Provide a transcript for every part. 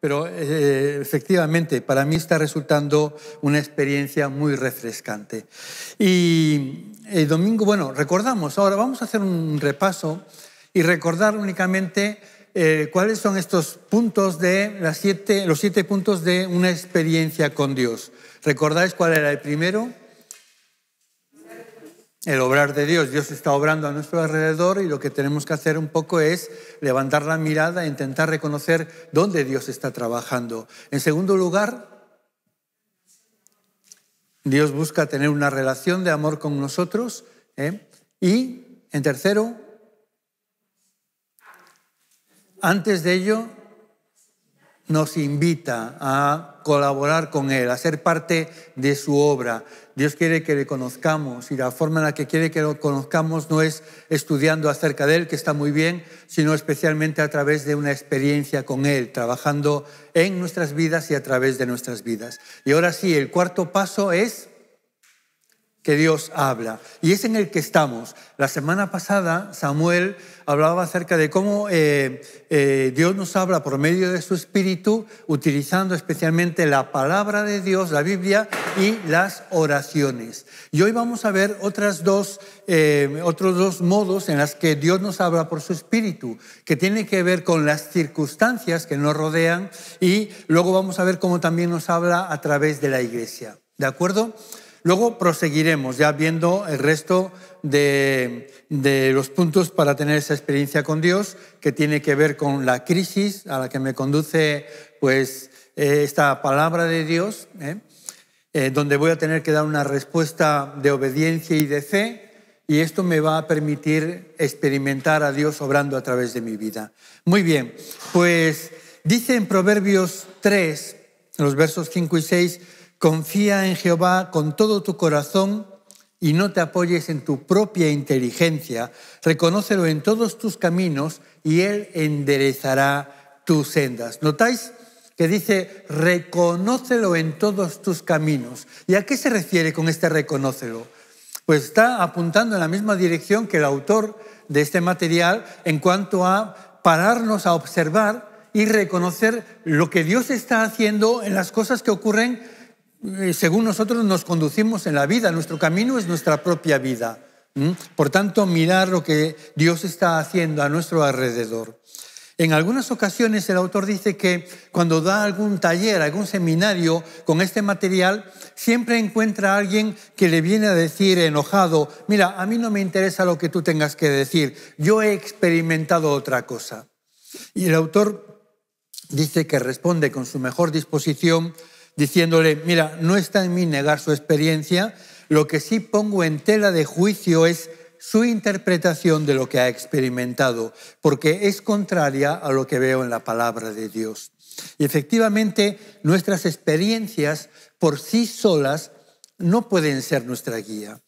pero eh, efectivamente para mí está resultando una experiencia muy refrescante. Y el eh, domingo, bueno, recordamos, ahora vamos a hacer un repaso y recordar únicamente eh, cuáles son estos puntos de las siete, los siete puntos de una experiencia con Dios. ¿Recordáis cuál era el primero? el obrar de Dios. Dios está obrando a nuestro alrededor y lo que tenemos que hacer un poco es levantar la mirada e intentar reconocer dónde Dios está trabajando. En segundo lugar, Dios busca tener una relación de amor con nosotros. ¿eh? Y, en tercero, antes de ello, nos invita a colaborar con Él, a ser parte de su obra. Dios quiere que le conozcamos y la forma en la que quiere que lo conozcamos no es estudiando acerca de Él, que está muy bien, sino especialmente a través de una experiencia con Él, trabajando en nuestras vidas y a través de nuestras vidas. Y ahora sí, el cuarto paso es que Dios habla. Y es en el que estamos. La semana pasada Samuel hablaba acerca de cómo eh, eh, Dios nos habla por medio de su espíritu, utilizando especialmente la palabra de Dios, la Biblia y las oraciones. Y hoy vamos a ver otras dos, eh, otros dos modos en los que Dios nos habla por su espíritu, que tiene que ver con las circunstancias que nos rodean y luego vamos a ver cómo también nos habla a través de la iglesia. ¿De acuerdo? Luego proseguiremos ya viendo el resto de, los puntos para tener esa experiencia con Dios que tiene que ver con la crisis a la que me conduce pues eh, esta palabra de Dios, ¿eh? Eh, donde voy a tener que dar una respuesta de obediencia y de fe y esto me va a permitir experimentar a Dios obrando a través de mi vida. Muy bien, pues dice en Proverbios 3, los versos 5 y 6, confía en Jehová con todo tu corazón y no te apoyes en tu propia inteligencia. Reconócelo en todos tus caminos y Él enderezará tus sendas. ¿Notáis? que dice, reconócelo en todos tus caminos. ¿Y a qué se refiere con este reconócelo? Pues está apuntando en la misma dirección que el autor de este material en cuanto a pararnos a observar y reconocer lo que Dios está haciendo en las cosas que ocurren eh, según nosotros nos conducimos en la vida, nuestro camino es nuestra propia vida. Por tanto, mirar lo que Dios está haciendo a nuestro alrededor. En algunas ocasiones el autor dice que cuando da algún taller, algún seminario con este material, siempre encuentra a alguien que le viene a decir enojado, mira, a mí no me interesa lo que tú tengas que decir, yo he experimentado otra cosa. Y el autor dice que responde con su mejor disposición, diciéndole, mira, no está en mí negar su experiencia, lo que sí pongo en tela de juicio es su interpretación de lo que ha experimentado, porque es contraria a lo que veo en la palabra de Dios. Y efectivamente, nuestras experiencias por sí solas no pueden ser nuestra guía.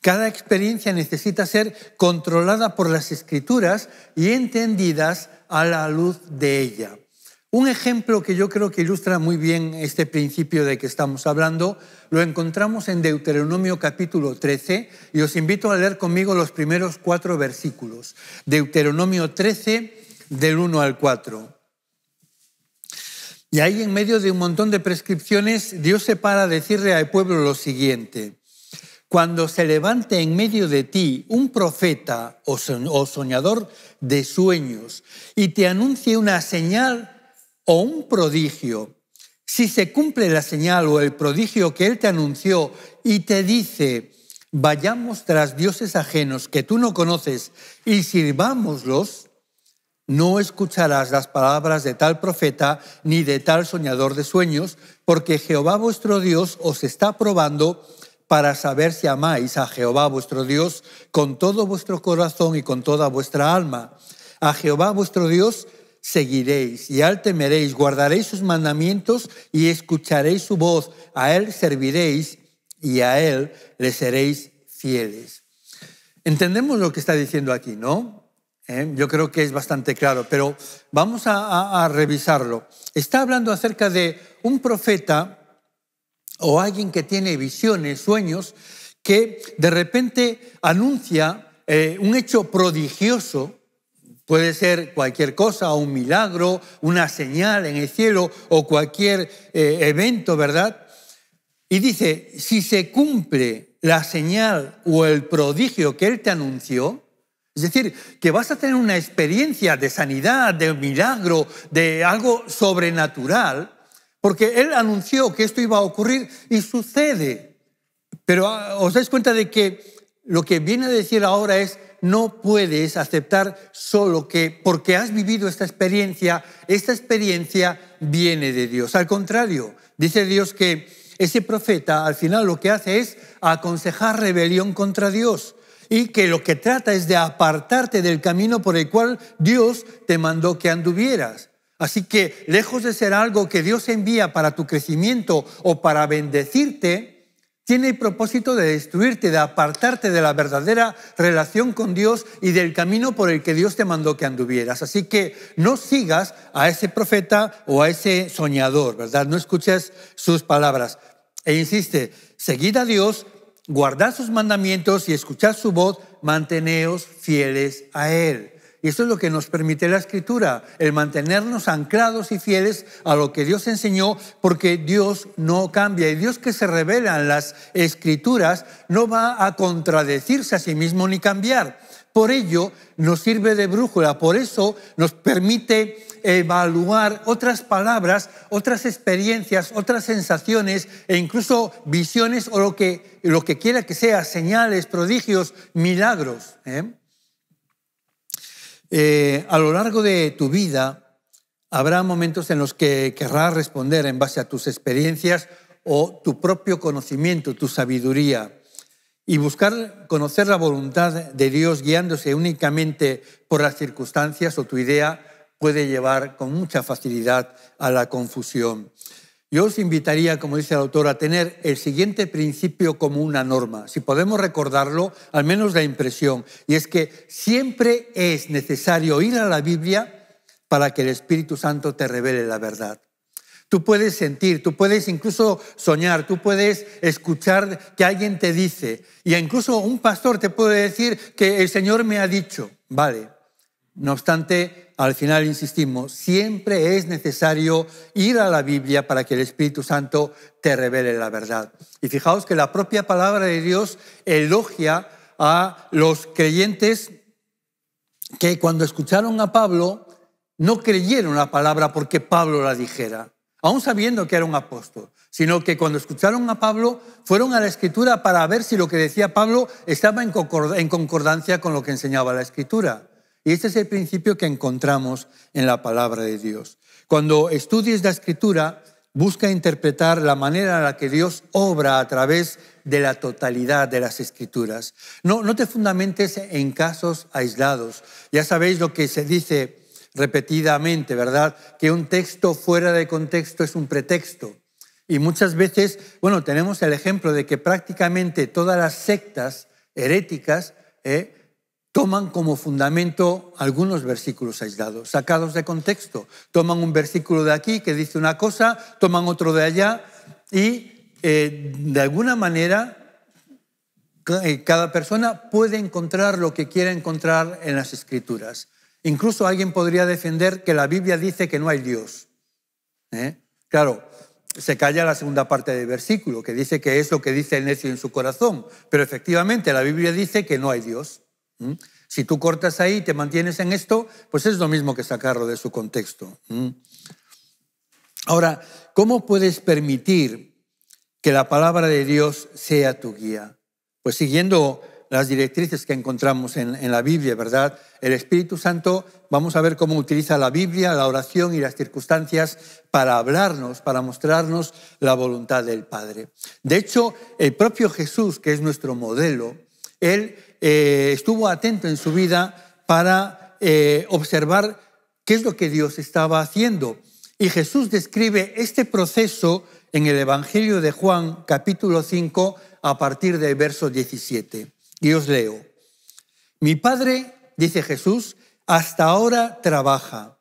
Cada experiencia necesita ser controlada por las escrituras y entendidas a la luz de ella. Un ejemplo que yo creo que ilustra muy bien este principio de que estamos hablando lo encontramos en Deuteronomio capítulo 13 y os invito a leer conmigo los primeros cuatro versículos. Deuteronomio 13 del 1 al 4. Y ahí en medio de un montón de prescripciones, Dios se para a decirle al pueblo lo siguiente. Cuando se levante en medio de ti un profeta o soñador de sueños y te anuncie una señal o un prodigio, si se cumple la señal o el prodigio que Él te anunció y te dice, vayamos tras dioses ajenos que tú no conoces y sirvámoslos, no escucharás las palabras de tal profeta ni de tal soñador de sueños, porque Jehová vuestro Dios os está probando para saber si amáis a Jehová vuestro Dios con todo vuestro corazón y con toda vuestra alma. A Jehová vuestro Dios seguiréis y al temeréis, guardaréis sus mandamientos y escucharéis su voz, a él serviréis y a él le seréis fieles. Entendemos lo que está diciendo aquí, ¿no? ¿Eh? Yo creo que es bastante claro, pero vamos a, revisarlo. Está hablando acerca de un profeta o alguien que tiene visiones, sueños, que de repente anuncia eh, un hecho prodigioso Puede ser cualquier cosa, un milagro, una señal en el cielo o cualquier eh, evento, ¿verdad? Y dice, si se cumple la señal o el prodigio que Él te anunció, es decir, que vas a tener una experiencia de sanidad, de milagro, de algo sobrenatural, porque Él anunció que esto iba a ocurrir y sucede. Pero ah, os dais cuenta de que lo que viene a decir ahora es, no puedes aceptar solo que porque has vivido esta experiencia, esta experiencia viene de Dios. Al contrario, dice Dios que ese profeta al final lo que hace es aconsejar rebelión contra Dios y que lo que trata es de apartarte del camino por el cual Dios te mandó que anduvieras. Así que lejos de ser algo que Dios envía para tu crecimiento o para bendecirte, tiene el propósito de destruirte, de apartarte de la verdadera relación con Dios y del camino por el que Dios te mandó que anduvieras. Así que no sigas a ese profeta o a ese soñador, ¿verdad? No escuches sus palabras. E insiste, seguid a Dios, guardad sus mandamientos y escuchad su voz, manteneos fieles a Él. Y eso es lo que nos permite la escritura, el mantenernos anclados y fieles a lo que Dios enseñó, porque Dios no cambia. Y Dios que se revela en las escrituras no va a contradecirse a sí mismo ni cambiar. Por ello nos sirve de brújula, por eso nos permite evaluar otras palabras, otras experiencias, otras sensaciones e incluso visiones o lo que, lo que quiera que sea, señales, prodigios, milagros. ¿eh? Eh, a lo largo de tu vida habrá momentos en los que querrás responder en base a tus experiencias o tu propio conocimiento, tu sabiduría. Y buscar conocer la voluntad de Dios guiándose únicamente por las circunstancias o tu idea puede llevar con mucha facilidad a la confusión. Yo os invitaría, como dice el autor, a tener el siguiente principio como una norma. Si podemos recordarlo, al menos la impresión. Y es que siempre es necesario ir a la Biblia para que el Espíritu Santo te revele la verdad. Tú puedes sentir, tú puedes incluso soñar, tú puedes escuchar que alguien te dice. Y incluso un pastor te puede decir que el Señor me ha dicho. Vale. No obstante, al final insistimos, siempre es necesario ir a la Biblia para que el Espíritu Santo te revele la verdad. Y fijaos que la propia palabra de Dios elogia a los creyentes que cuando escucharon a Pablo no creyeron la palabra porque Pablo la dijera, aún sabiendo que era un apóstol, sino que cuando escucharon a Pablo fueron a la escritura para ver si lo que decía Pablo estaba en concordancia con lo que enseñaba la escritura. Y este es el principio que encontramos en la palabra de Dios. Cuando estudies la escritura, busca interpretar la manera en la que Dios obra a través de la totalidad de las escrituras. No, no te fundamentes en casos aislados. Ya sabéis lo que se dice repetidamente, ¿verdad? Que un texto fuera de contexto es un pretexto. Y muchas veces, bueno, tenemos el ejemplo de que prácticamente todas las sectas heréticas eh, toman como fundamento algunos versículos aislados, sacados de contexto. Toman un versículo de aquí que dice una cosa, toman otro de allá y eh, de alguna manera eh, cada persona puede encontrar lo que quiera encontrar en las escrituras. Incluso alguien podría defender que la Biblia dice que no hay Dios. ¿eh? Claro, se calla la segunda parte del versículo, que dice que es lo que dice el necio en su corazón, pero efectivamente la Biblia dice que no hay Dios. ¿Mm? Si tú cortas ahí y te mantienes en esto, pues es lo mismo que sacarlo de su contexto. ¿Mm? Ahora, ¿cómo puedes permitir que la palabra de Dios sea tu guía? Pues siguiendo las directrices que encontramos en, en, la Biblia, ¿verdad? El Espíritu Santo, vamos a ver cómo utiliza la Biblia, la oración y las circunstancias para hablarnos, para mostrarnos la voluntad del Padre. De hecho, el propio Jesús, que es nuestro modelo, él eh, estuvo atento en su vida para eh, observar qué es lo que Dios estaba haciendo. Y Jesús describe este proceso en el Evangelio de Juan capítulo 5 a partir del verso 17. Y os leo. Mi Padre, dice Jesús, hasta ahora trabaja.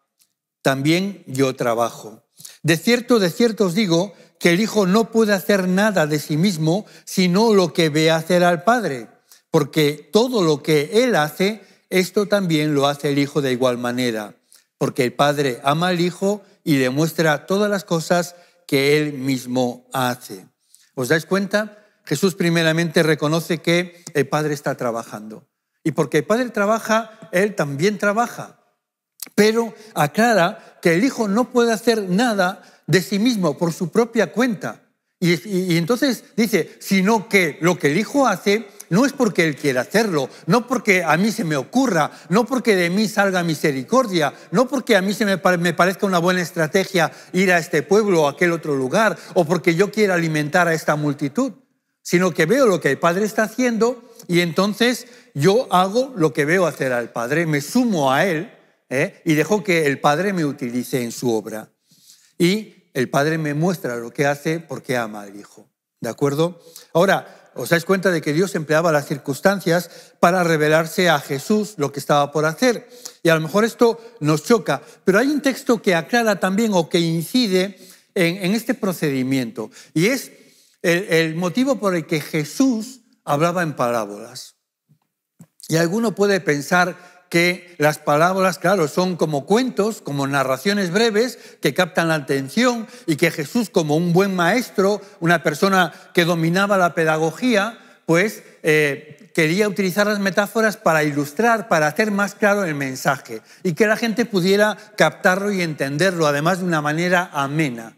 También yo trabajo. De cierto, de cierto os digo que el Hijo no puede hacer nada de sí mismo, sino lo que ve hacer al Padre porque todo lo que Él hace, esto también lo hace el Hijo de igual manera, porque el Padre ama al Hijo y demuestra todas las cosas que Él mismo hace. ¿Os dais cuenta? Jesús primeramente reconoce que el Padre está trabajando. Y porque el Padre trabaja, Él también trabaja. Pero aclara que el Hijo no puede hacer nada de sí mismo por su propia cuenta. y entonces dice, sino que lo que el Hijo hace, no es porque Él quiera hacerlo, no porque a mí se me ocurra, no porque de mí salga misericordia, no porque a mí se me, parezca una buena estrategia ir a este pueblo o a aquel otro lugar, o porque yo quiera alimentar a esta multitud, sino que veo lo que el Padre está haciendo y entonces yo hago lo que veo hacer al Padre, me sumo a Él ¿eh? y dejo que el Padre me utilice en su obra. Y el Padre me muestra lo que hace porque ama al Hijo. ¿De acuerdo? Ahora, os dais cuenta de que Dios empleaba las circunstancias para revelarse a Jesús lo que estaba por hacer. Y a lo mejor esto nos choca, pero hay un texto que aclara también o que incide en, este procedimiento. Y es el, el motivo por el que Jesús hablaba en parábolas. Y alguno puede pensar, que las palabras, claro, son como cuentos, como narraciones breves que captan la atención y que Jesús, como un buen maestro, una persona que dominaba la pedagogía, pues eh, quería utilizar las metáforas para ilustrar, para hacer más claro el mensaje y que la gente pudiera captarlo y entenderlo, además de una manera amena,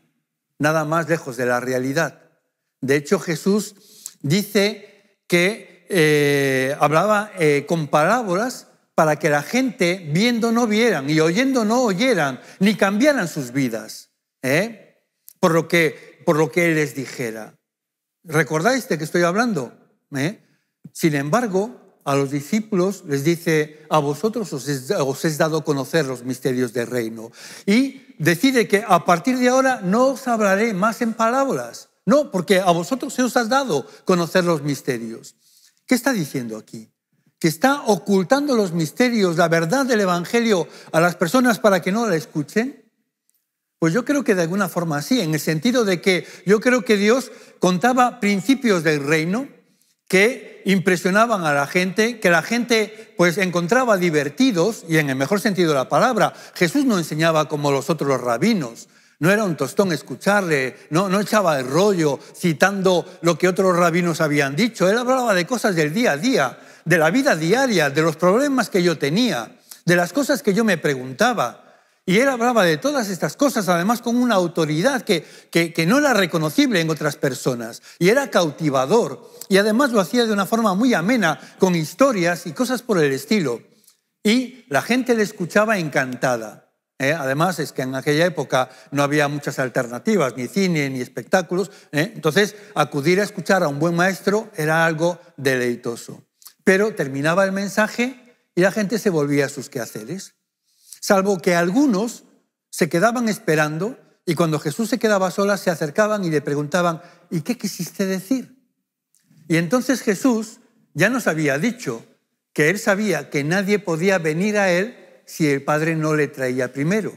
nada más lejos de la realidad. De hecho, Jesús dice que eh, hablaba eh, con parábolas para que la gente viendo no vieran y oyendo no oyeran, ni cambiaran sus vidas, ¿eh? por, lo que, por lo que Él les dijera. ¿Recordáis de qué estoy hablando? ¿Eh? Sin embargo, a los discípulos les dice, a vosotros os es, os dado conocer los misterios del reino. Y decide que a partir de ahora no os hablaré más en palabras. No, porque a vosotros se os has dado conocer los misterios. ¿Qué está diciendo aquí? está ocultando los misterios, la verdad del Evangelio a las personas para que no la escuchen? Pues yo creo que de alguna forma sí, en el sentido de que yo creo que Dios contaba principios del reino que impresionaban a la gente, que la gente pues encontraba divertidos, y en el mejor sentido de la palabra, Jesús no enseñaba como los otros rabinos, no era un tostón escucharle, no, no echaba el rollo citando lo que otros rabinos habían dicho, él hablaba de cosas del día a día, de la vida diaria, de los problemas que yo tenía, de las cosas que yo me preguntaba. Y él hablaba de todas estas cosas, además con una autoridad que, que, no era reconocible en otras personas. Y era cautivador. Y además lo hacía de una forma muy amena, con historias y cosas por el estilo. Y la gente le escuchaba encantada. ¿eh? Además es que en aquella época no había muchas alternativas, ni cine, ni espectáculos. ¿eh? Entonces acudir a escuchar a un buen maestro era algo deleitoso. Pero terminaba el mensaje y la gente se volvía a sus quehaceres. Salvo que algunos se quedaban esperando y cuando Jesús se quedaba sola se acercaban y le preguntaban, ¿y qué quisiste decir? Y entonces Jesús ya nos había dicho que él sabía que nadie podía venir a él si el Padre no le traía primero.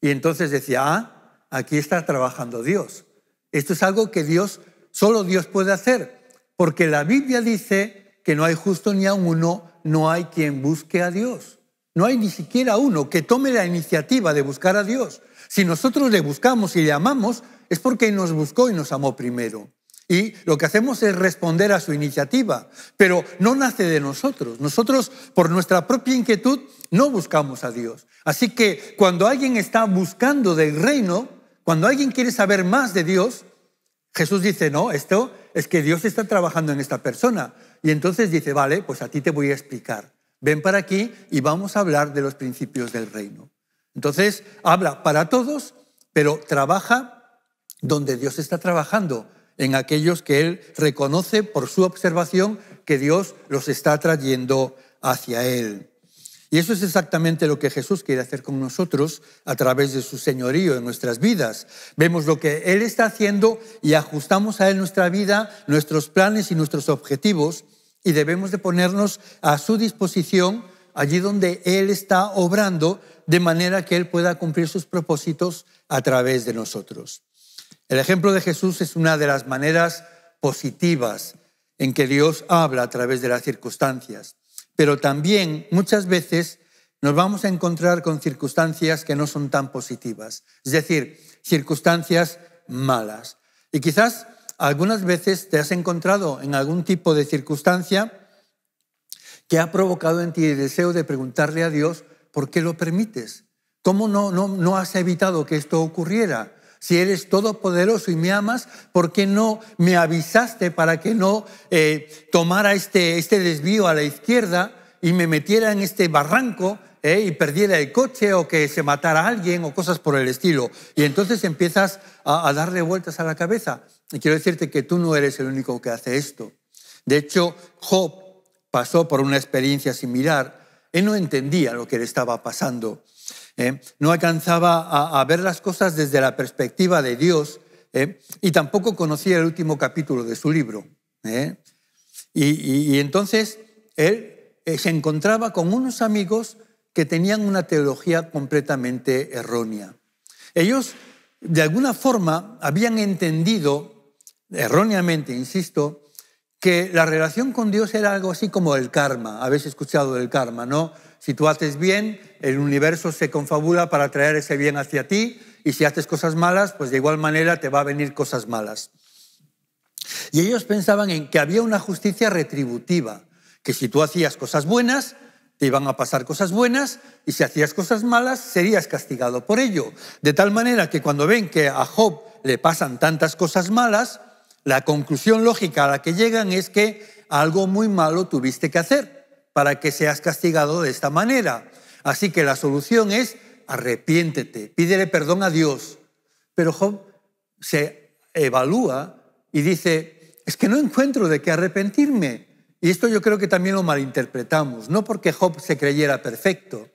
Y entonces decía, ah, aquí está trabajando Dios. Esto es algo que Dios, solo Dios puede hacer, porque la Biblia dice que no hay justo ni a uno, no hay quien busque a Dios. No hay ni siquiera uno que tome la iniciativa de buscar a Dios. Si nosotros le buscamos y le amamos, es porque nos buscó y nos amó primero. Y lo que hacemos es responder a su iniciativa, pero no nace de nosotros. Nosotros, por nuestra propia inquietud, no buscamos a Dios. Así que cuando alguien está buscando del reino, cuando alguien quiere saber más de Dios, Jesús dice, no, esto es que Dios está trabajando en esta persona. Y entonces dice, vale, pues a ti te voy a explicar. Ven para aquí y vamos a hablar de los principios del reino. Entonces, habla para todos, pero trabaja donde Dios está trabajando, en aquellos que Él reconoce por su observación que Dios los está trayendo hacia Él. Y eso es exactamente lo que Jesús quiere hacer con nosotros a través de su señorío en nuestras vidas. Vemos lo que Él está haciendo y ajustamos a Él nuestra vida, nuestros planes y nuestros objetivos y debemos de ponernos a su disposición allí donde Él está obrando de manera que Él pueda cumplir sus propósitos a través de nosotros. El ejemplo de Jesús es una de las maneras positivas en que Dios habla a través de las circunstancias pero también muchas veces nos vamos a encontrar con circunstancias que no son tan positivas, es decir, circunstancias malas. Y quizás algunas veces te has encontrado en algún tipo de circunstancia que ha provocado en ti el deseo de preguntarle a Dios por qué lo permites, cómo no, no, no has evitado que esto ocurriera, si eres todopoderoso y me amas, ¿por qué no me avisaste para que no eh, tomara este, este, desvío a la izquierda y me metiera en este barranco eh, y perdiera el coche o que se matara a alguien o cosas por el estilo? Y entonces empiezas a, a darle vueltas a la cabeza. Y quiero decirte que tú no eres el único que hace esto. De hecho, Job pasó por una experiencia similar. Él no entendía lo que le estaba pasando. ¿eh? no alcanzaba a, ver las cosas desde la perspectiva de Dios ¿eh? y tampoco conocía el último capítulo de su libro. ¿eh? Y, y, entonces él se encontraba con unos amigos que tenían una teología completamente errónea. Ellos, de alguna forma, habían entendido, erróneamente, insisto, que la relación con Dios era algo así como el karma. Habéis escuchado del karma, ¿no? Si tú haces bien, el universo se confabula para traer ese bien hacia ti y si haces cosas malas, pues de igual manera te va a venir cosas malas. Y ellos pensaban en que había una justicia retributiva, que si tú hacías cosas buenas, te iban a pasar cosas buenas y si hacías cosas malas, serías castigado por ello. De tal manera que cuando ven que a Job le pasan tantas cosas malas, la conclusión lógica a la que llegan es que algo muy malo tuviste que hacer para que seas castigado de esta manera. Así que la solución es arrepiéntete, pídele perdón a Dios. Pero Job se evalúa y dice, es que no encuentro de qué arrepentirme. Y esto yo creo que también lo malinterpretamos, no porque Job se creyera perfecto,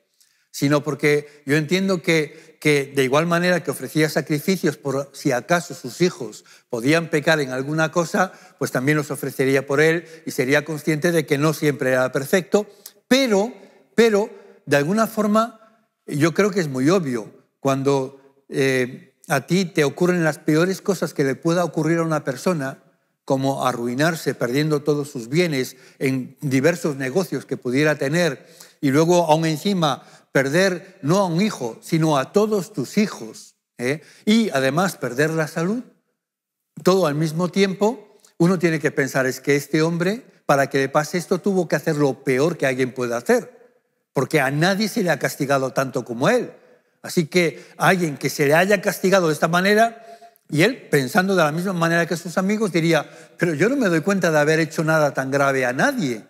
sino porque yo entiendo que, de igual manera que ofrecía sacrificios por si acaso sus hijos podían pecar en alguna cosa, pues también los ofrecería por él y sería consciente de que no siempre era perfecto, pero, pero de alguna forma yo creo que es muy obvio cuando eh, a ti te ocurren las peores cosas que le pueda ocurrir a una persona, como arruinarse perdiendo todos sus bienes en diversos negocios que pudiera tener y luego aún encima perder no a un hijo, sino a todos tus hijos, ¿eh? y además perder la salud, todo al mismo tiempo, uno tiene que pensar es que este hombre, para que le pase esto, tuvo que hacer lo peor que alguien puede hacer, porque a nadie se le ha castigado tanto como él. Así que alguien que se le haya castigado de esta manera, y él, pensando de la misma manera que sus amigos, diría, pero yo no me doy cuenta de haber hecho nada tan grave a nadie.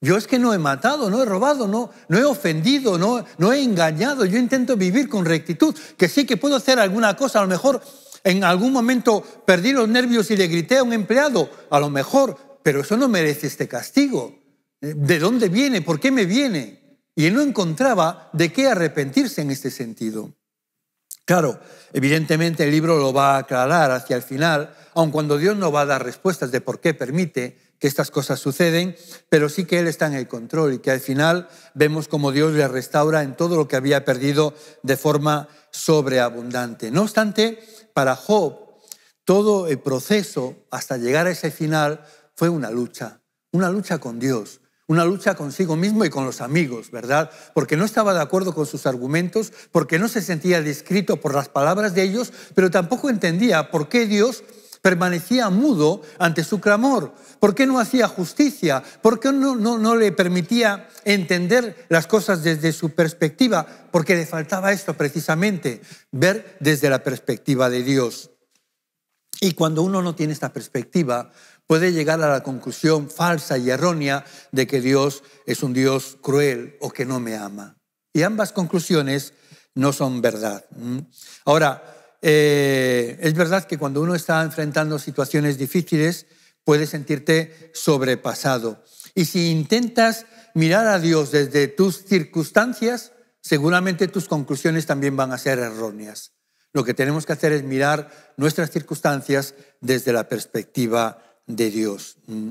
Yo es que no he matado, no he robado, no, no he ofendido, no, no he engañado. Yo intento vivir con rectitud. Que sí que puedo hacer alguna cosa. A lo mejor en algún momento perdí los nervios y le grité a un empleado. A lo mejor, pero eso no merece este castigo. Eh, ¿De dónde viene? ¿Por qué me viene? Y él no encontraba de qué arrepentirse en este sentido. Claro, evidentemente el libro lo va a aclarar hacia el final, aun cuando Dios no va a dar respuestas de por qué permite que estas cosas suceden, pero sí que Él está en el control y que al final vemos como Dios le restaura en todo lo que había perdido de forma sobreabundante. No obstante, para Job, todo el proceso hasta llegar a ese final fue una lucha, una lucha con Dios, una lucha consigo mismo y con los amigos, ¿verdad? Porque no estaba de acuerdo con sus argumentos, porque no se sentía descrito por las palabras de ellos, pero tampoco entendía por qué Dios Permanecía mudo ante su clamor. ¿Por qué no hacía justicia? ¿Por qué no, le permitía entender las cosas desde su perspectiva? Porque le faltaba esto precisamente, ver desde la perspectiva de Dios. Y cuando uno no tiene esta perspectiva, puede llegar a la conclusión falsa y errónea de que Dios es un Dios cruel o que no me ama. Y ambas conclusiones no son verdad. Ahora, eh, es verdad que cuando uno está enfrentando situaciones difíciles, puede sentirte sobrepasado. Y si intentas mirar a Dios desde tus circunstancias, seguramente tus conclusiones también van a ser erróneas. Lo que tenemos que hacer es mirar nuestras circunstancias desde la perspectiva de Dios. Mm.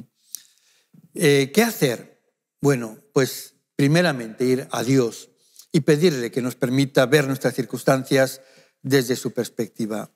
Eh, ¿Qué hacer? Bueno, pues primeramente ir a Dios y pedirle que nos permita ver nuestras circunstancias desde su perspectiva.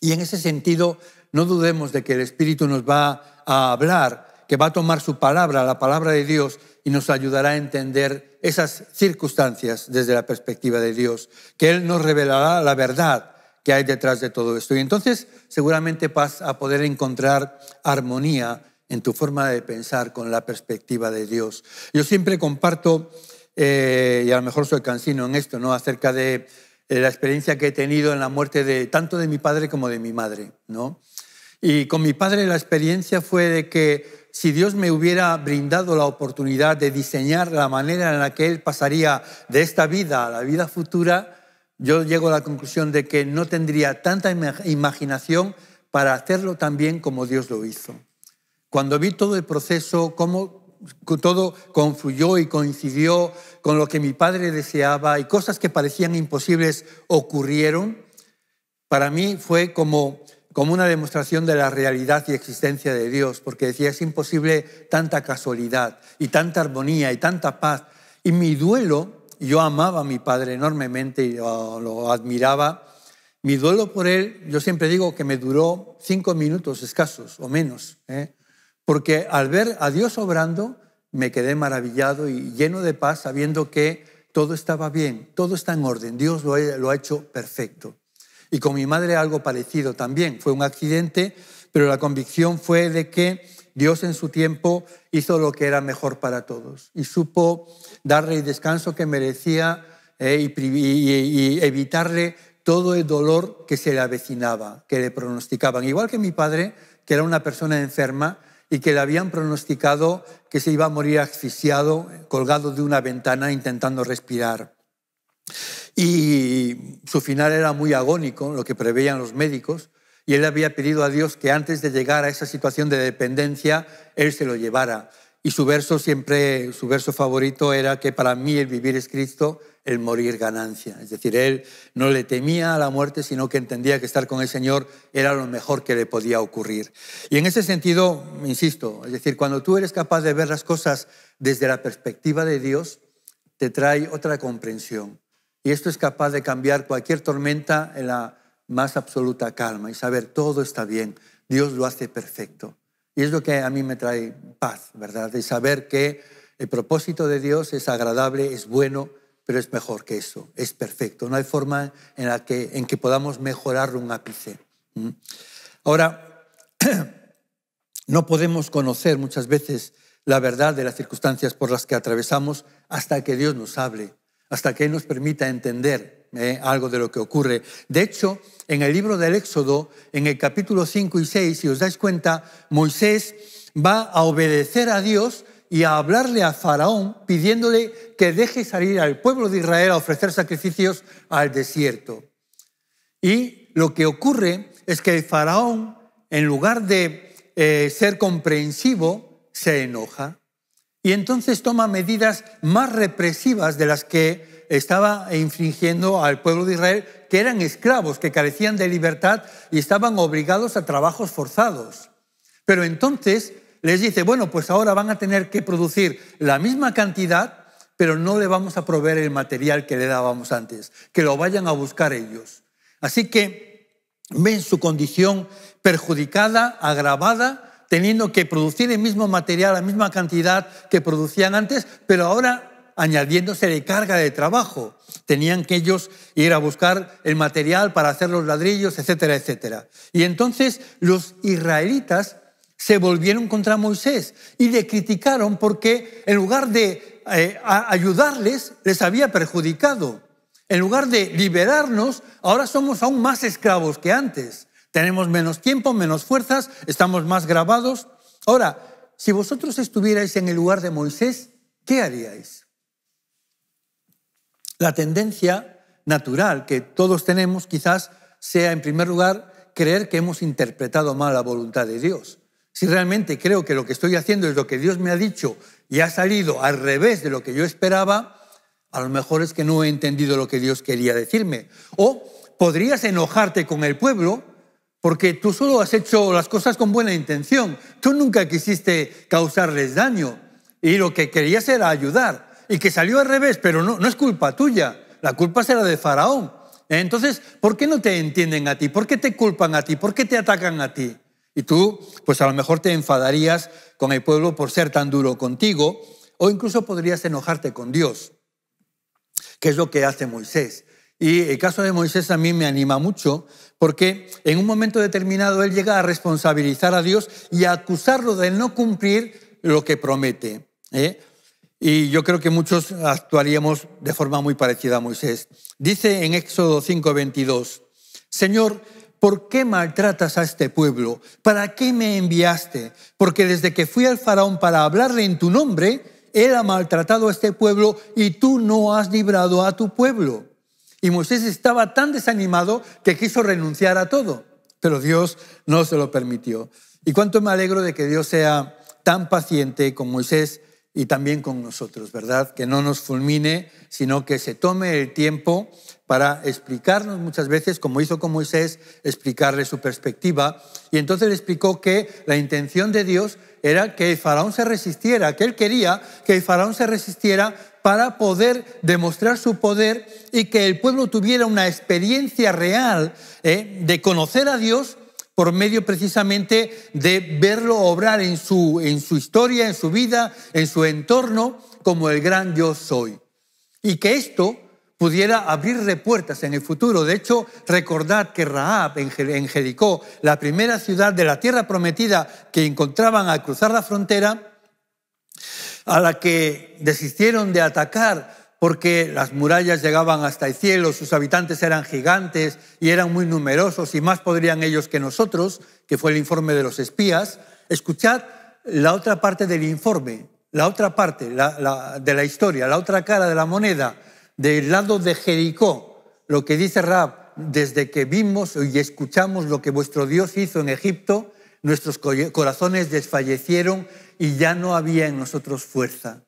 Y en ese sentido, no dudemos de que el Espíritu nos va a hablar, que va a tomar su palabra, la palabra de Dios, y nos ayudará a entender esas circunstancias desde la perspectiva de Dios, que Él nos revelará la verdad que hay detrás de todo esto. Y entonces seguramente vas a poder encontrar armonía en tu forma de pensar con la perspectiva de Dios. Yo siempre comparto, eh, y a lo mejor soy cansino en esto, ¿no? acerca de eh, la experiencia que he tenido en la muerte de tanto de mi padre como de mi madre, ¿no? Y con mi padre la experiencia fue de que si Dios me hubiera brindado la oportunidad de diseñar la manera en la que él pasaría de esta vida a la vida futura, yo llego a la conclusión de que no tendría tanta imaginación para hacerlo tan bien como Dios lo hizo. Cuando vi todo el proceso, cómo todo confluyó y coincidió con lo que mi padre deseaba y cosas que parecían imposibles ocurrieron, para mí fue como, como una demostración de la realidad y existencia de Dios, porque decía, es imposible tanta casualidad y tanta armonía y tanta paz. Y mi duelo, yo amaba a mi padre enormemente y lo, admiraba, mi duelo por él, yo siempre digo que me duró cinco minutos escasos o menos. ¿eh? porque al ver a Dios obrando, me quedé maravillado y lleno de paz, sabiendo que todo estaba bien, todo está en orden, Dios lo ha, hecho perfecto. Y con mi madre algo parecido también, fue un accidente, pero la convicción fue de que Dios en su tiempo hizo lo que era mejor para todos y supo darle el descanso que merecía eh, y, y, evitarle todo el dolor que se le avecinaba, que le pronosticaban. Igual que mi padre, que era una persona enferma, y que le habían pronosticado que se iba a morir asfixiado, colgado de una ventana intentando respirar. Y su final era muy agónico, lo que preveían los médicos, y él había pedido a Dios que antes de llegar a esa situación de dependencia, él se lo llevara. Y su verso siempre, su verso favorito era que para mí el vivir es Cristo, el morir ganancia. Es decir, él no le temía a la muerte, sino que entendía que estar con el Señor era lo mejor que le podía ocurrir. Y en ese sentido, insisto, es decir, cuando tú eres capaz de ver las cosas desde la perspectiva de Dios, te trae otra comprensión. Y esto es capaz de cambiar cualquier tormenta en la más absoluta calma y saber todo está bien, Dios lo hace perfecto. Y es lo que a mí me trae paz, ¿verdad? De saber que el propósito de Dios es agradable, es bueno, pero es mejor que eso, es perfecto. No hay forma en la que, en que podamos mejorar un ápice. Ahora, no podemos conocer muchas veces la verdad de las circunstancias por las que atravesamos hasta que Dios nos hable, hasta que Él nos permita entender eh, algo de lo que ocurre. De hecho, en el libro del Éxodo, en el capítulo 5 y 6, si os dais cuenta, Moisés va a obedecer a Dios y a hablarle a Faraón pidiéndole que deje salir al pueblo de Israel a ofrecer sacrificios al desierto. Y lo que ocurre es que el Faraón, en lugar de eh, ser comprensivo, se enoja y entonces toma medidas más represivas de las que estaba infringiendo al pueblo de Israel, que eran esclavos, que carecían de libertad y estaban obligados a trabajos forzados. Pero entonces les dice, bueno, pues ahora van a tener que producir la misma cantidad, pero no le vamos a proveer el material que le dábamos antes, que lo vayan a buscar ellos. Así que ven su condición perjudicada, agravada, teniendo que producir el mismo material, la misma cantidad que producían antes, pero ahora añadiéndose de carga de trabajo. Tenían que ellos ir a buscar el material para hacer los ladrillos, etcétera, etcétera. Y entonces los israelitas se volvieron contra Moisés y le criticaron porque en lugar de eh, ayudarles, les había perjudicado. En lugar de liberarnos, ahora somos aún más esclavos que antes. Tenemos menos tiempo, menos fuerzas, estamos más grabados. Ahora, si vosotros estuvierais en el lugar de Moisés, ¿qué haríais? La tendencia natural que todos tenemos quizás sea, en primer lugar, creer que hemos interpretado mal la voluntad de Dios. Si realmente creo que lo que estoy haciendo es lo que Dios me ha dicho y ha salido al revés de lo que yo esperaba, a lo mejor es que no he entendido lo que Dios quería decirme. O podrías enojarte con el pueblo porque tú solo has hecho las cosas con buena intención. Tú nunca quisiste causarles daño y lo que querías era ayudar y que salió al revés, pero no, no es culpa tuya, la culpa será de Faraón. Entonces, ¿por qué no te entienden a ti? ¿Por qué te culpan a ti? ¿Por qué te atacan a ti? Y tú, pues a lo mejor te enfadarías con el pueblo por ser tan duro contigo, o incluso podrías enojarte con Dios, que es lo que hace Moisés. Y el caso de Moisés a mí me anima mucho, porque en un momento determinado él llega a responsabilizar a Dios y a acusarlo de no cumplir lo que promete. ¿eh? Y yo creo que muchos actuaríamos de forma muy parecida a Moisés. Dice en Éxodo 5:22, Señor, ¿por qué maltratas a este pueblo? ¿Para qué me enviaste? Porque desde que fui al faraón para hablarle en tu nombre, él ha maltratado a este pueblo y tú no has librado a tu pueblo. Y Moisés estaba tan desanimado que quiso renunciar a todo, pero Dios no se lo permitió. Y cuánto me alegro de que Dios sea tan paciente con Moisés y también con nosotros, ¿verdad? Que no nos fulmine, sino que se tome el tiempo para explicarnos muchas veces, como hizo con Moisés, explicarle su perspectiva. Y entonces le explicó que la intención de Dios era que el faraón se resistiera, que él quería que el faraón se resistiera para poder demostrar su poder y que el pueblo tuviera una experiencia real ¿eh? de conocer a Dios por medio precisamente de verlo obrar en su, en su historia, en su vida, en su entorno, como el gran yo soy. Y que esto pudiera abrir puertas en el futuro. De hecho, recordad que Raab en Jericó, la primera ciudad de la tierra prometida que encontraban al cruzar la frontera, a la que desistieron de atacar porque las murallas llegaban hasta el cielo, sus habitantes eran gigantes y eran muy numerosos y más podrían ellos que nosotros, que fue el informe de los espías. Escuchad la otra parte del informe, la otra parte de la historia, la otra cara de la moneda, del lado de Jericó, lo que dice Rab: desde que vimos y escuchamos lo que vuestro Dios hizo en Egipto, nuestros corazones desfallecieron y ya no había en nosotros fuerza.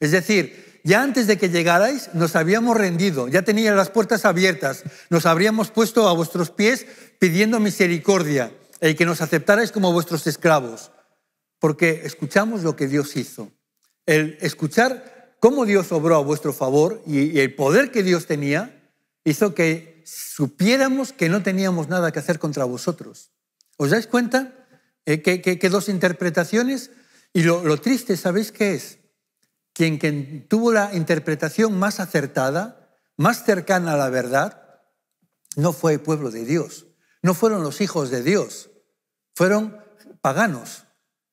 Es decir, ya antes de que llegarais nos habíamos rendido, ya tenía las puertas abiertas, nos habríamos puesto a vuestros pies pidiendo misericordia e y que nos aceptarais como vuestros esclavos, porque escuchamos lo que Dios hizo. El escuchar cómo Dios obró a vuestro favor y, el poder que Dios tenía hizo que supiéramos que no teníamos nada que hacer contra vosotros. ¿Os dais cuenta? Eh, que, dos interpretaciones y lo triste, ¿sabéis qué es? quien, tuvo la interpretación más acertada, más cercana a la verdad, no fue el pueblo de Dios, no fueron los hijos de Dios, fueron paganos,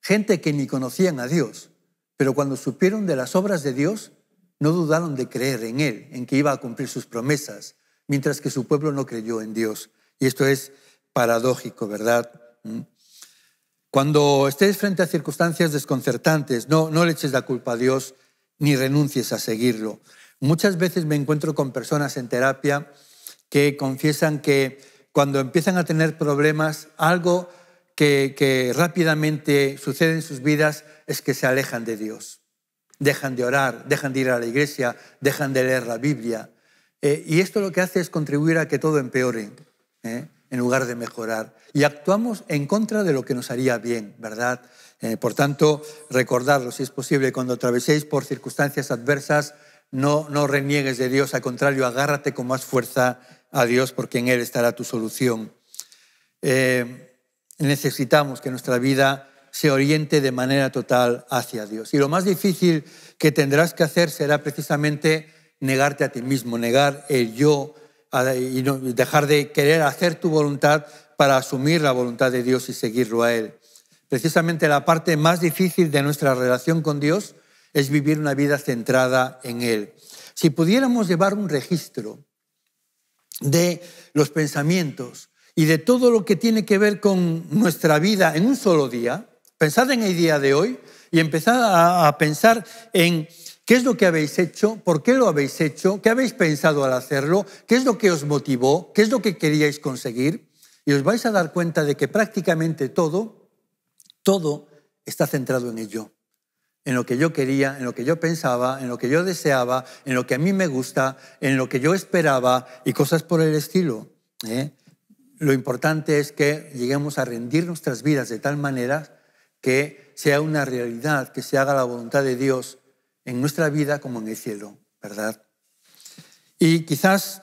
gente que ni conocían a Dios, pero cuando supieron de las obras de Dios, no dudaron de creer en Él, en que iba a cumplir sus promesas, mientras que su pueblo no creyó en Dios. Y esto es paradójico, ¿verdad? Mm. Cuando estés frente a circunstancias desconcertantes, no, no le eches la culpa a Dios, ni renuncies a seguirlo. Muchas veces me encuentro con personas en terapia que confiesan que cuando empiezan a tener problemas, algo que, rápidamente sucede en sus vidas es que se alejan de Dios. Dejan de orar, dejan de ir a la iglesia, dejan de leer la Biblia. Eh, y esto lo que hace es contribuir a que todo empeore, eh, en lugar de mejorar. Y actuamos en contra de lo que nos haría bien, ¿verdad? Eh, por tanto, recordarlo, si es posible, cuando atraveséis por circunstancias adversas, no, no reniegues de Dios, al contrario, agárrate con más fuerza a Dios porque en Él estará tu solución. Eh, necesitamos que nuestra vida se oriente de manera total hacia Dios. Y lo más difícil que tendrás que hacer será precisamente negarte a ti mismo, negar el yo y dejar de querer hacer tu voluntad para asumir la voluntad de Dios y seguirlo a Él. Precisamente la parte más difícil de nuestra relación con Dios es vivir una vida centrada en Él. Si pudiéramos llevar un registro de los pensamientos y de todo lo que tiene que ver con nuestra vida en un solo día, pensad en el día de hoy y empezad a, pensar en qué es lo que habéis hecho, por qué lo habéis hecho, qué habéis pensado al hacerlo, qué es lo que os motivó, qué es lo que queríais conseguir, y os vais a dar cuenta de que prácticamente todo todo está centrado en ello, en lo que yo quería, en lo que yo pensaba, en lo que yo deseaba, en lo que a mí me gusta, en lo que yo esperaba y cosas por el estilo. ¿eh? Lo importante es que lleguemos a rendir nuestras vidas de tal manera que sea una realidad, que se haga la voluntad de Dios en nuestra vida como en el cielo, ¿verdad? Y quizás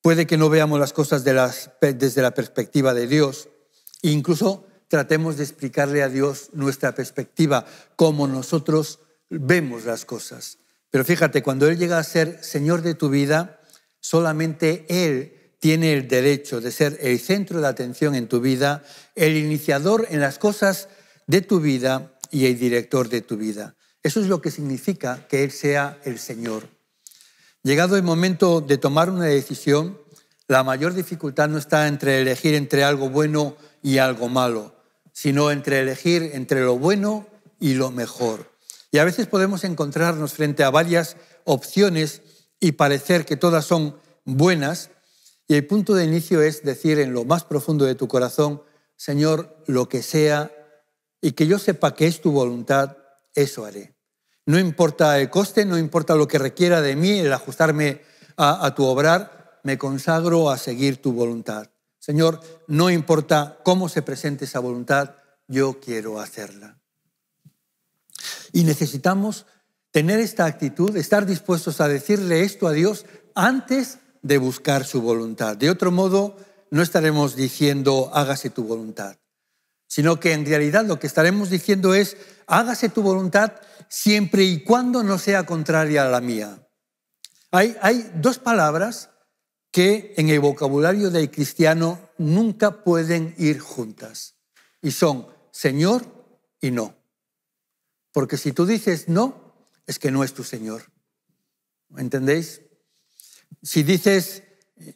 puede que no veamos las cosas desde la perspectiva de Dios, incluso tratemos de explicarle a Dios nuestra perspectiva, cómo nosotros vemos las cosas. Pero fíjate, cuando Él llega a ser Señor de tu vida, solamente Él tiene el derecho de ser el centro de atención en tu vida, el iniciador en las cosas de tu vida y el director de tu vida. Eso es lo que significa que Él sea el Señor. Llegado el momento de tomar una decisión, la mayor dificultad no está entre elegir entre algo bueno y algo malo, sino entre elegir entre lo bueno y lo mejor. Y a veces podemos encontrarnos frente a varias opciones y parecer que todas son buenas, y el punto de inicio es decir en lo más profundo de tu corazón, Señor, lo que sea, y que yo sepa que es tu voluntad, eso haré. No importa el coste, no importa lo que requiera de mí el ajustarme a, tu obrar, me consagro a seguir tu voluntad. Señor, no importa cómo se presente esa voluntad, yo quiero hacerla. Y necesitamos tener esta actitud, estar dispuestos a decirle esto a Dios antes de buscar su voluntad. De otro modo, no estaremos diciendo, hágase tu voluntad, sino que en realidad lo que estaremos diciendo es, hágase tu voluntad siempre y cuando no sea contraria a la mía. Hay, dos palabras que en el vocabulario del cristiano nunca pueden ir juntas. Y son Señor y no. Porque si tú dices no, es que no es tu Señor. ¿Entendéis? Si dices eh,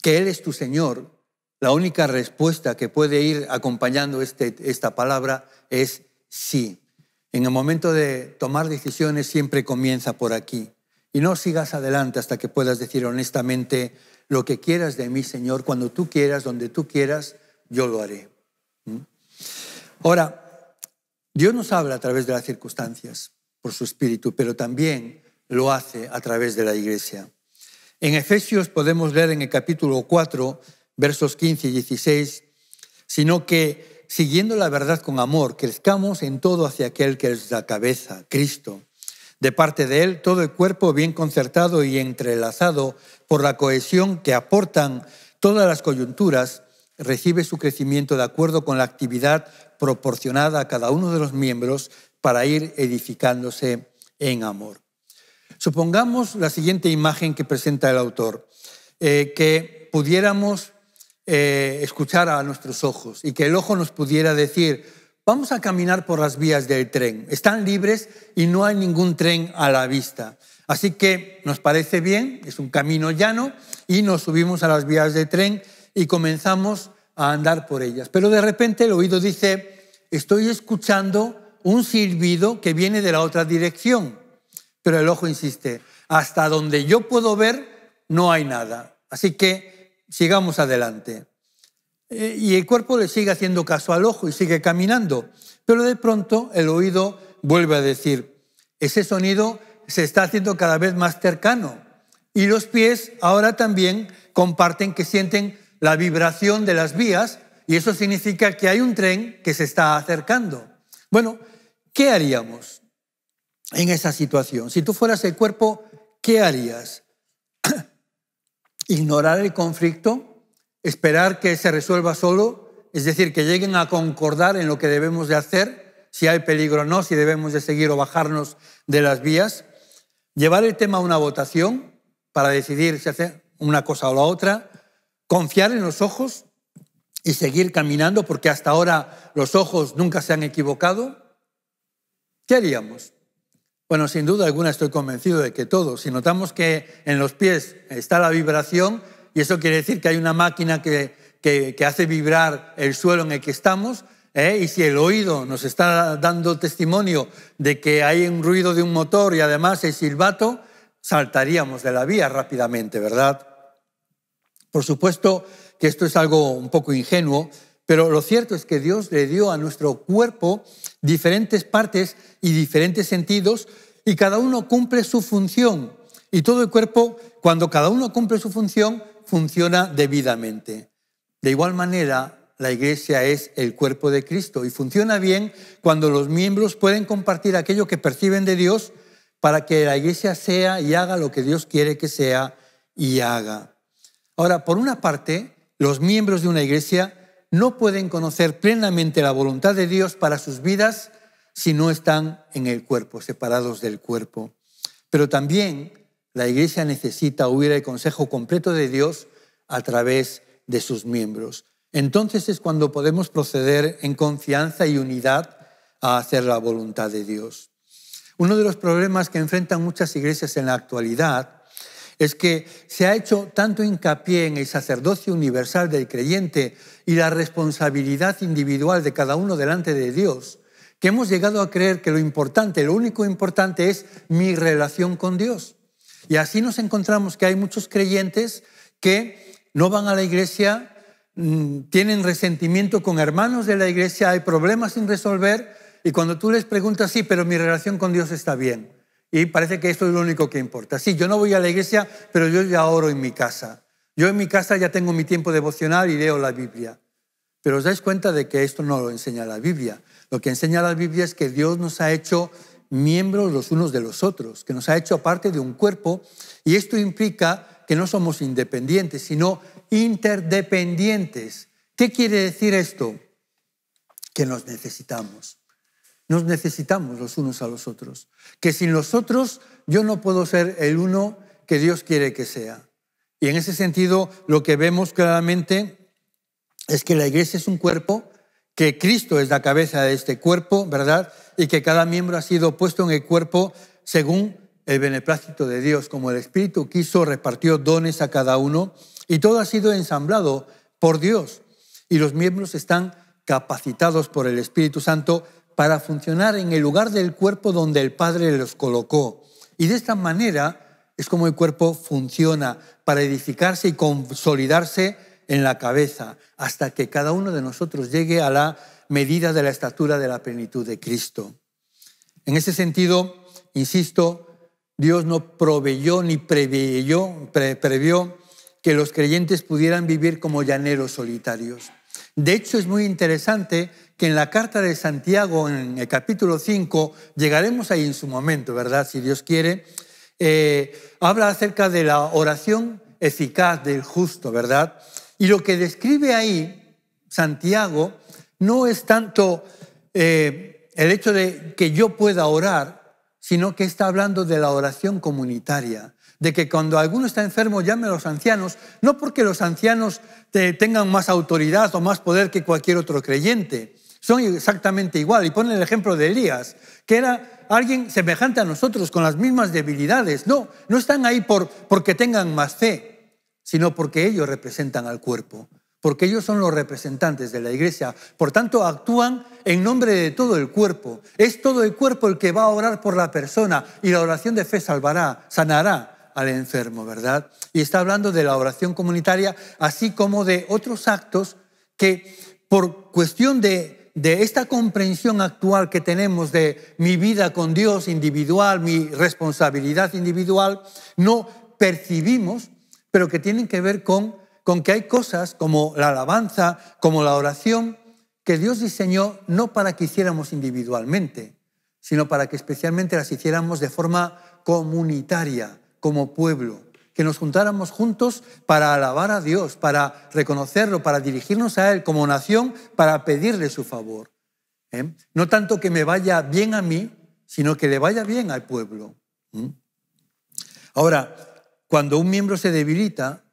que Él es tu Señor, la única respuesta que puede ir acompañando este, esta palabra es sí. En el momento de tomar decisiones siempre comienza por aquí. Y no sigas adelante hasta que puedas decir honestamente lo que quieras de mí, Señor, cuando tú quieras, donde tú quieras, yo lo haré. ¿Mm? Ahora, Dios nos habla a través de las circunstancias, por su espíritu, pero también lo hace a través de la iglesia. En Efesios podemos leer en el capítulo 4, versos 15 y 16, sino que siguiendo la verdad con amor, crezcamos en todo hacia aquel que es la cabeza, Cristo de parte de Él, todo el cuerpo bien concertado y entrelazado por la cohesión que aportan todas las coyunturas, recibe su crecimiento de acuerdo con la actividad proporcionada a cada uno de los miembros para ir edificándose en amor. Supongamos la siguiente imagen que presenta el autor, eh, que pudiéramos eh, escuchar a nuestros ojos y que el ojo nos pudiera decir, vamos a caminar por las vías del tren. Están libres y no hay ningún tren a la vista. Así que nos parece bien, es un camino llano y nos subimos a las vías del tren y comenzamos a andar por ellas. Pero de repente el oído dice, estoy escuchando un silbido que viene de la otra dirección. Pero el ojo insiste, hasta donde yo puedo ver no hay nada. Así que sigamos adelante y el cuerpo le sigue haciendo caso al ojo y sigue caminando. Pero de pronto el oído vuelve a decir, ese sonido se está haciendo cada vez más cercano. Y los pies ahora también comparten que sienten la vibración de las vías y eso significa que hay un tren que se está acercando. Bueno, ¿qué haríamos en esa situación? Si tú fueras el cuerpo, ¿qué harías? ¿Ignorar el conflicto? Esperar que se resuelva solo, es decir, que lleguen a concordar en lo que debemos de hacer, si hay peligro o no, si debemos de seguir o bajarnos de las vías. Llevar el tema a una votación para decidir si hacer una cosa o la otra. Confiar en los ojos y seguir caminando porque hasta ahora los ojos nunca se han equivocado. ¿Qué haríamos? Bueno, sin duda alguna estoy convencido de que todos, si notamos que en los pies está la vibración, y eso quiere decir que hay una máquina que, que, hace vibrar el suelo en el que estamos, ¿eh? y si el oído nos está dando testimonio de que hay un ruido de un motor y además el silbato, saltaríamos de la vía rápidamente, ¿verdad? Por supuesto que esto es algo un poco ingenuo, pero lo cierto es que Dios le dio a nuestro cuerpo diferentes partes y diferentes sentidos y cada uno cumple su función. Y todo el cuerpo, cuando cada uno cumple su función, funciona debidamente. De igual manera, la iglesia es el cuerpo de Cristo y funciona bien cuando los miembros pueden compartir aquello que perciben de Dios para que la iglesia sea y haga lo que Dios quiere que sea y haga. Ahora, por una parte, los miembros de una iglesia no pueden conocer plenamente la voluntad de Dios para sus vidas si no están en el cuerpo, separados del cuerpo. Pero también la iglesia necesita huir el consejo completo de Dios a través de sus miembros. Entonces es cuando podemos proceder en confianza y unidad a hacer la voluntad de Dios. Uno de los problemas que enfrentan muchas iglesias en la actualidad es que se ha hecho tanto hincapié en el sacerdocio universal del creyente y la responsabilidad individual de cada uno delante de Dios, que hemos llegado a creer que lo importante, lo único importante es mi relación con Dios. Y así nos encontramos que hay muchos creyentes que no van a la iglesia, mm, tienen resentimiento con hermanos de la iglesia, hay problemas sin resolver, y cuando tú les preguntas, sí, pero mi relación con Dios está bien, y parece que esto es lo único que importa. Sí, yo no voy a la iglesia, pero yo ya oro en mi casa. Yo en mi casa ya tengo mi tiempo devocional y leo la Biblia. Pero os dais cuenta de que esto no lo enseña la Biblia. Lo que enseña la Biblia es que Dios nos ha hecho miembros los unos de los otros, que nos ha hecho parte de un cuerpo y esto implica que no somos independientes, sino interdependientes. ¿Qué quiere decir esto? Que nos necesitamos. Nos necesitamos los unos a los otros. Que sin los otros yo no puedo ser el uno que Dios quiere que sea. Y en ese sentido lo que vemos claramente es que la iglesia es un cuerpo, que Cristo es la cabeza de este cuerpo, ¿verdad? y que cada miembro ha sido puesto en el cuerpo según el beneplácito de Dios, como el Espíritu quiso, repartió dones a cada uno y todo ha sido ensamblado por Dios y los miembros están capacitados por el Espíritu Santo para funcionar en el lugar del cuerpo donde el Padre los colocó. Y de esta manera es como el cuerpo funciona para edificarse y consolidarse en la cabeza hasta que cada uno de nosotros llegue a la medida de la estatura de la plenitud de Cristo. En ese sentido, insisto, Dios no proveyó ni previó que los creyentes pudieran vivir como llaneros solitarios. De hecho, es muy interesante que en la carta de Santiago, en el capítulo 5, llegaremos ahí en su momento, ¿verdad? Si Dios quiere, eh, habla acerca de la oración eficaz del justo, ¿verdad? Y lo que describe ahí Santiago no es tanto eh, el hecho de que yo pueda orar, sino que está hablando de la oración comunitaria, de que cuando alguno está enfermo llame a los ancianos, no porque los ancianos eh, tengan más autoridad o más poder que cualquier otro creyente, son exactamente igual. Y pone el ejemplo de Elías, que era alguien semejante a nosotros, con las mismas debilidades. No, no están ahí por, porque tengan más fe, sino porque ellos representan al cuerpo porque ellos son los representantes de la iglesia. Por tanto, actúan en nombre de todo el cuerpo. Es todo el cuerpo el que va a orar por la persona y la oración de fe salvará, sanará al enfermo, ¿verdad? Y está hablando de la oración comunitaria, así como de otros actos que por cuestión de, esta comprensión actual que tenemos de mi vida con Dios individual, mi responsabilidad individual, no percibimos, pero que tienen que ver con con que hay cosas como la alabanza, como la oración, que Dios diseñó no para que hiciéramos individualmente, sino para que especialmente las hiciéramos de forma comunitaria, como pueblo, que nos juntáramos juntos para alabar a Dios, para reconocerlo, para dirigirnos a Él como nación, para pedirle su favor. ¿eh? No tanto que me vaya bien a mí, sino que le vaya bien al pueblo. Ahora, cuando un miembro se debilita,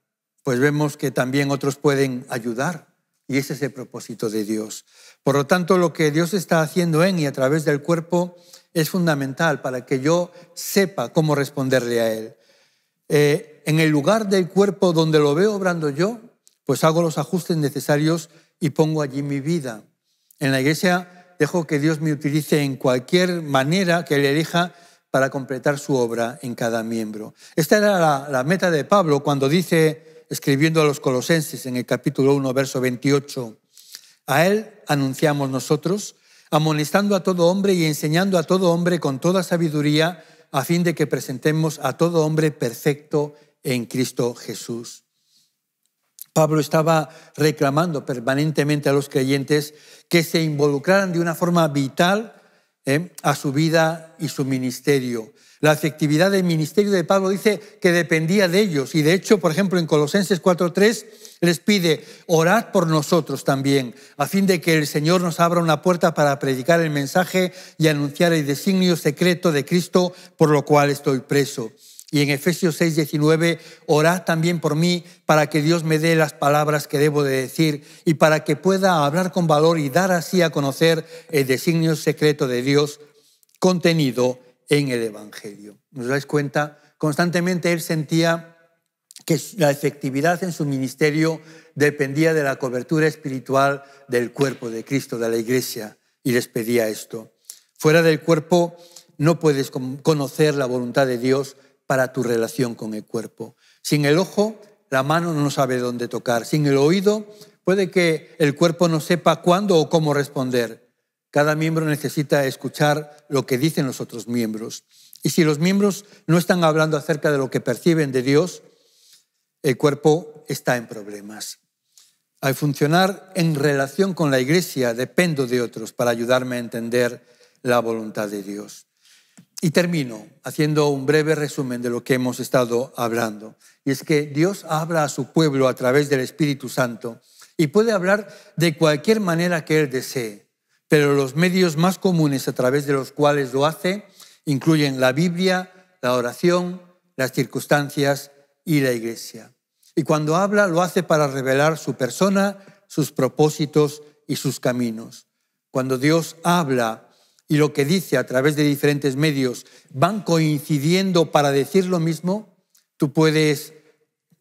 pues vemos que también otros pueden ayudar. Y ese es el propósito de Dios. Por lo tanto, lo que Dios está haciendo en y a través del cuerpo es fundamental para que yo sepa cómo responderle a Él. Eh, en el lugar del cuerpo donde lo veo obrando yo, pues hago los ajustes necesarios y pongo allí mi vida. En la iglesia dejo que Dios me utilice en cualquier manera que Él elija para completar su obra en cada miembro. Esta era la meta de Pablo cuando dice escribiendo a los colosenses en el capítulo 1, verso 28. A Él anunciamos nosotros, amonestando a todo hombre y enseñando a todo hombre con toda sabiduría, a fin de que presentemos a todo hombre perfecto en Cristo Jesús. Pablo estaba reclamando permanentemente a los creyentes que se involucraran de una forma vital eh, a su vida y su ministerio. La efectividad del ministerio de Pablo dice que dependía de ellos y de hecho, por ejemplo, en Colosenses 4.3 les pide, orad por nosotros también, a fin de que el Señor nos abra una puerta para predicar el mensaje y anunciar el designio secreto de Cristo por lo cual estoy preso. Y en Efesios 6:19, orad también por mí para que Dios me dé las palabras que debo de decir y para que pueda hablar con valor y dar así a conocer el designio secreto de Dios contenido en el Evangelio. Nos dais cuenta, constantemente él sentía que la efectividad en su ministerio dependía de la cobertura espiritual del cuerpo de Cristo, de la iglesia, y les pedía esto. Fuera del cuerpo no puedes conocer la voluntad de Dios para tu relación con el cuerpo. Sin el ojo, la mano no sabe dónde tocar. Sin el oído, puede que el cuerpo no sepa cuándo o cómo responder. Cada miembro necesita escuchar lo que dicen los otros miembros. Y si los miembros no están hablando acerca de lo que perciben de Dios, el cuerpo está en problemas. Al funcionar en relación con la iglesia, dependo de otros para ayudarme a entender la voluntad de Dios. Y termino haciendo un breve resumen de lo que hemos estado hablando. Y es que Dios habla a su pueblo a través del Espíritu Santo y puede hablar de cualquier manera que Él desee pero los medios más comunes a través de los cuales lo hace incluyen la Biblia, la oración, las circunstancias y la iglesia. Y cuando habla lo hace para revelar su persona, sus propósitos y sus caminos. Cuando Dios habla y lo que dice a través de diferentes medios van coincidiendo para decir lo mismo, tú puedes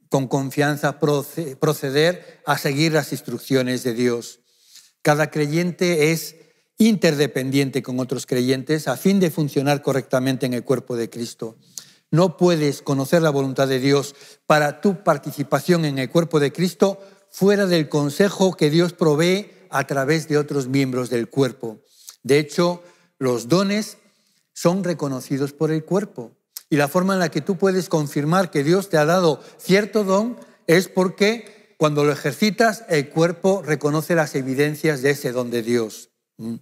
con confianza proceder a seguir las instrucciones de Dios. Cada creyente es interdependiente con otros creyentes a fin de funcionar correctamente en el cuerpo de Cristo. No puedes conocer la voluntad de Dios para tu participación en el cuerpo de Cristo fuera del consejo que Dios provee a través de otros miembros del cuerpo. De hecho, los dones son reconocidos por el cuerpo. Y la forma en la que tú puedes confirmar que Dios te ha dado cierto don es porque cuando lo ejercitas, el cuerpo reconoce las evidencias de ese don de Dios. Mm.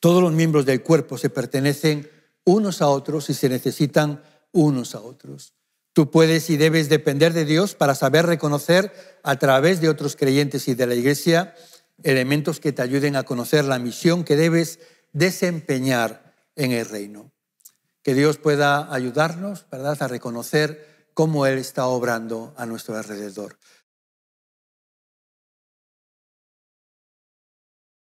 Todos los miembros del cuerpo se pertenecen unos a otros y se necesitan unos a otros. Tú puedes y debes depender de Dios para saber reconocer a través de otros creyentes y de la iglesia elementos que te ayuden a conocer la misión que debes desempeñar en el reino. Que Dios pueda ayudarnos, ¿verdad?, a reconocer cómo Él está obrando a nuestro alrededor.